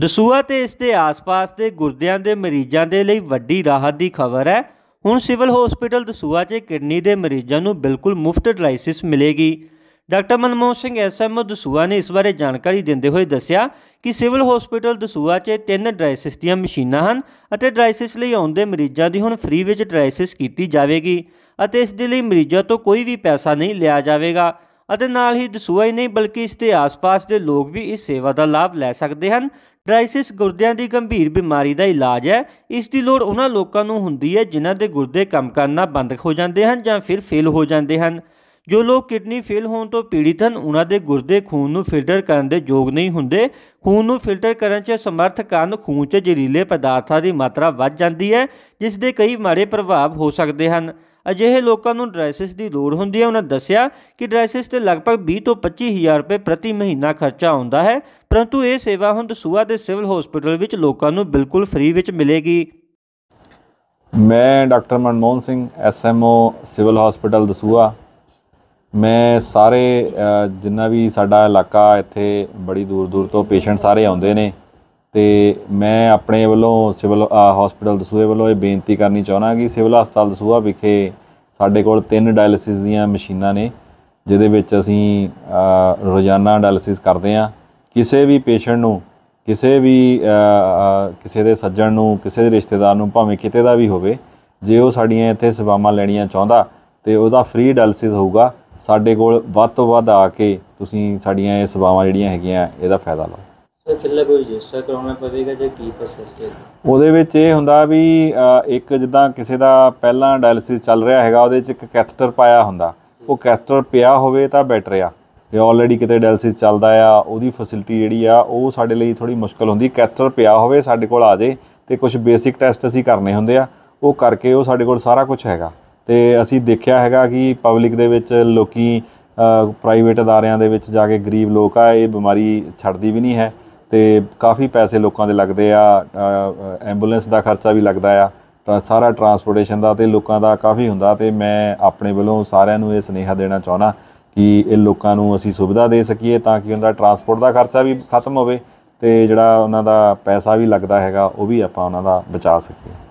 ਦਸੂਆ ਤੇ ਇਸ ਦੇ ਆਸ-ਪਾਸ ਦੇ ਗੁਰਦਿਆਂ ਦੇ ਮਰੀਜ਼ਾਂ ਦੇ ਲਈ ਵੱਡੀ ਰਾਹਤ ਦੀ ਖਬਰ ਹੈ ਹੁਣ ਸਿਵਲ ਹਸਪੀਟਲ ਦਸੂਆ 'ਚ ਕਿਡਨੀ ਦੇ ਮਰੀਜ਼ਾਂ ਨੂੰ ਬਿਲਕੁਲ ਮੁਫਤ ਡਾਇਲਿਸਿਸ ਮਿਲੇਗੀ ਡਾਕਟਰ ਮਨਮੋਹਨ ਸਿੰਘ ਐਸਐਮਓ ਦਸੂਆ ਨੇ ਇਸ ਬਾਰੇ ਜਾਣਕਾਰੀ ਦਿੰਦੇ ਹੋਏ ਦੱਸਿਆ ਕਿ ਸਿਵਲ ਹਸਪੀਟਲ ਦਸੂਆ 'ਚ ਤਿੰਨ ਡਾਇਲਿਸਿਸ ਦੀਆਂ ਮਸ਼ੀਨਾਂ ਹਨ ਅਤੇ ਡਾਇਲਿਸਿਸ ਲਈ ਆਉਂਦੇ ਮਰੀਜ਼ਾਂ ਦੀ ਹੁਣ ਫ੍ਰੀ ਵਿੱਚ ਡਾਇਲਿਸਿਸ ਕੀਤੀ ਜਾਵੇਗੀ ਅਤੇ ਇਸ ਦੇ ਲਈ ਮਰੀਜ਼ਾਂ ਤੋਂ ਕੋਈ ਵੀ ਪੈਸਾ ਨਹੀਂ ਲਿਆ ਜਾਵੇਗਾ ਅਤੇ ਨਾਲ ਹੀ ਦਸੂਆ ਹੀ ਨਹੀਂ ਬਲਕਿ ਇਸ ਦੇ ਆਸ-ਪਾਸ ਦੇ ਲੋਕ ਵੀ ਇਸ ਸੇਵਾ ਦਾ ਲਾਭ ਲੈ ਸਕਦੇ ਹਨ ਡਰਾਈਸਿਸ ਗੁਰਦਿਆਂ ਦੀ ਗੰਭੀਰ ਬਿਮਾਰੀ ਦਾ ਇਲਾਜ ਹੈ ਇਸ ਦੀ ਲੋੜ ਉਹਨਾਂ ਲੋਕਾਂ ਨੂੰ ਹੁੰਦੀ ਹੈ ਜਿਨ੍ਹਾਂ ਦੇ ਗੁਰਦੇ ਕੰਮ ਕਰਨਾ ਬੰਦ ਹੋ ਜਾਂਦੇ ਹਨ ਜਾਂ ਫਿਰ ਫੇਲ ਹੋ ਜਾਂਦੇ ਹਨ ਜੋ ਲੋਕ ਕਿਡਨੀ ਫੇਲ ਹੋਣ ਤੋਂ ਪੀੜਿਤ ਹਨ ਉਹਨਾਂ ਦੇ ਗੁਰਦੇ ਖੂਨ ਨੂੰ ਫਿਲਟਰ ਕਰਨ ਦੇ ਯੋਗ ਨਹੀਂ ਹੁੰਦੇ ਖੂਨ ਨੂੰ ਫਿਲਟਰ ਕਰਨ 'ਚ ਸਮਰਥ ਕਰਨ ਖੂਨ 'ਚ ਜ਼ਹਿਰੀਲੇ ਪਦਾਰਥਾਂ ਦੀ ਮਾਤਰਾ ਵੱਧ ਜਾਂਦੀ ਹੈ ਜਿਸ ਦੇ ਕਈ ਮਾੜੇ ਪ੍ਰਭਾਵ ਹੋ ਸਕਦੇ ਹਨ ਅਜਿਹੇ ਲੋਕਾਂ ਨੂੰ ਡਰੈਸਸ ਦੀ ਲੋੜ ਹੁੰਦੀ ਹੈ ਉਹਨਾਂ ਦੱਸਿਆ ਕਿ ਡਰੈਸਸ ਤੇ ਲਗਭਗ 20 ਤੋਂ 25000 ਰੁਪਏ ਪ੍ਰਤੀ ਮਹੀਨਾ ਖਰਚਾ ਆਉਂਦਾ ਹੈ ਪਰੰਤੂ ਇਹ ਸੇਵਾ ਹੁਣ ਦਸੂਆ ਦੇ ਸਿਵਲ ਹਸਪੀਟਲ ਵਿੱਚ ਲੋਕਾਂ ਨੂੰ ਬਿਲਕੁਲ ਫ੍ਰੀ ਵਿੱਚ ਮਿਲੇਗੀ ਮੈਂ doctor Manmohan Singh SMO civil hospital Dasuya ਮੈਂ ਸਾਰੇ ਜਿੰਨਾ ਵੀ ਸਾਡਾ ਇਲਾਕਾ ਇੱਥੇ ਬੜੀ ਦੂਰ ਦੂਰ ਤੋਂ ਪੇਸ਼ੈਂਟ ਸਾਰੇ ਆਉਂਦੇ ਨੇ ਤੇ ਮੈਂ ਆਪਣੇ ਵੱਲੋਂ ਸਿਵਲ ਹਸਪੀਟਲ ਦਸੂਹੇ ਵੱਲੋਂ ਇਹ ਬੇਨਤੀ ਕਰਨੀ ਚਾਹੁੰਦਾ ਕਿ ਸਿਵਲ ਹਸਪਤਾਲ ਦਸੂਹਾ ਵਿਖੇ ਸਾਡੇ ਕੋਲ ਤਿੰਨ ਡਾਇਲਿਸਿਸ ਦੀਆਂ ਮਸ਼ੀਨਾਂ ਨੇ ਜਿਹਦੇ ਵਿੱਚ ਅਸੀਂ ਰੋਜ਼ਾਨਾ ਡਾਇਲਿਸਿਸ ਕਰਦੇ ਹਾਂ ਕਿਸੇ ਵੀ ਪੇਸ਼ੈਂਟ ਨੂੰ ਕਿਸੇ ਵੀ ਕਿਸੇ ਦੇ ਸੱਜਣ ਨੂੰ ਕਿਸੇ ਦੇ ਰਿਸ਼ਤੇਦਾਰ ਨੂੰ ਭਾਵੇਂ ਕਿਤੇ ਦਾ ਵੀ ਹੋਵੇ ਜੇ ਉਹ ਸਾਡੀਆਂ ਇੱਥੇ ਸੇਵਾਵਾਂ ਲੈਣੀਆਂ ਚਾਹੁੰਦਾ ਤੇ ਉਹਦਾ ਫ੍ਰੀ ਡਾਇਲਿਸਿਸ ਹੋਊਗਾ ਸਾਡੇ ਕੋਲ ਵੱਧ ਤੋਂ ਵੱਧ ਆ ਕੇ ਤੁਸੀਂ ਸਾਡੀਆਂ ਇਹ ਸੇਵਾਵਾਂ ਜਿਹੜੀਆਂ ਹੈਗੀਆਂ ਇਹਦਾ ਫਾਇਦਾ ਲਓ ਕੀ ਉਹਦੇ ਵਿੱਚ ਇਹ ਹੁੰਦਾ ਵੀ ਇੱਕ ਜਿੱਦਾਂ ਕਿਸੇ ਦਾ ਪਹਿਲਾਂ ਡਾਇਲਿਸਿਸ ਚੱਲ ਰਿਹਾ ਹੈਗਾ ਉਹਦੇ ਵਿੱਚ ਇੱਕ ਕੈਥੇਟਰ ਪਾਇਆ ਹੁੰਦਾ ਉਹ ਕੈਥੇਟਰ ਪਿਆ ਹੋਵੇ ਤਾਂ ਬੈਟਰ ਆ ਇਹ ਆਲਰੇਡੀ ਕਿਤੇ ਡਾਇਲਿਸਿਸ ਚੱਲਦਾ ਆ ਉਹਦੀ ਫੈਸਿਲਿਟੀ ਜਿਹੜੀ ਆ ਉਹ ਸਾਡੇ ਲਈ ਥੋੜੀ ਮੁਸ਼ਕਲ ਹੁੰਦੀ ਕੈਥੇਟਰ ਪਿਆ ਹੋਵੇ ਸਾਡੇ ਕੋਲ ਆ ਜੇ ਤੇ ਕੁਝ ਬੇਸਿਕ ਟੈਸਟ ਅਸੀਂ ਕਰਨੇ ਹੁੰਦੇ ਆ ਉਹ ਕਰਕੇ ਉਹ ਸਾਡੇ ਕੋਲ ਸਾਰਾ ਕੁਝ ਹੈਗਾ ਤੇ ਅਸੀਂ ਦੇਖਿਆ ਹੈਗਾ ਕਿ ਪਬਲਿਕ ਦੇ ਵਿੱਚ ਲੋਕੀ ਪ੍ਰਾਈਵੇਟ ਅਦਾਰਿਆਂ ਦੇ ਵਿੱਚ ਜਾ ਕੇ ਗਰੀਬ ਲੋਕ ਆ ਇਹ ਬਿਮਾਰੀ ਛੱਡਦੀ ਵੀ ਨਹੀਂ ਹੈ ਤੇ ਕਾਫੀ ਪੈਸੇ ਲੋਕਾਂ ਦੇ ਲੱਗਦੇ ਆ ਐਂਬੂਲੈਂਸ ਦਾ ਖਰਚਾ ਵੀ ਲੱਗਦਾ ਆ ਤਾਂ ਸਾਰਾ ਟਰਾਂਸਪੋਰਟੇਸ਼ਨ ਦਾ ਤੇ ਲੋਕਾਂ ਦਾ ਕਾਫੀ ਹੁੰਦਾ ਤੇ ਮੈਂ ਆਪਣੇ ਵੱਲੋਂ ਸਾਰਿਆਂ ਨੂੰ ਇਹ ਸਨੇਹਾ ਦੇਣਾ ਚਾਹਣਾ ਕਿ ਇਹ ਲੋਕਾਂ ਨੂੰ ਅਸੀਂ ਸੁਵਿਧਾ ਦੇ ਸਕੀਏ ਤਾਂ ਕਿ ਉਹਨਾਂ ਦਾ ਟਰਾਂਸਪੋਰਟ ਦਾ ਖਰਚਾ ਵੀ ਖਤਮ ਹੋਵੇ ਤੇ ਜਿਹੜਾ ਉਹਨਾਂ ਦਾ ਪੈਸਾ ਵੀ ਲੱਗਦਾ ਹੈਗਾ ਉਹ ਵੀ ਆਪਾਂ ਉਹਨਾਂ ਦਾ ਬਚਾ ਸਕੀਏ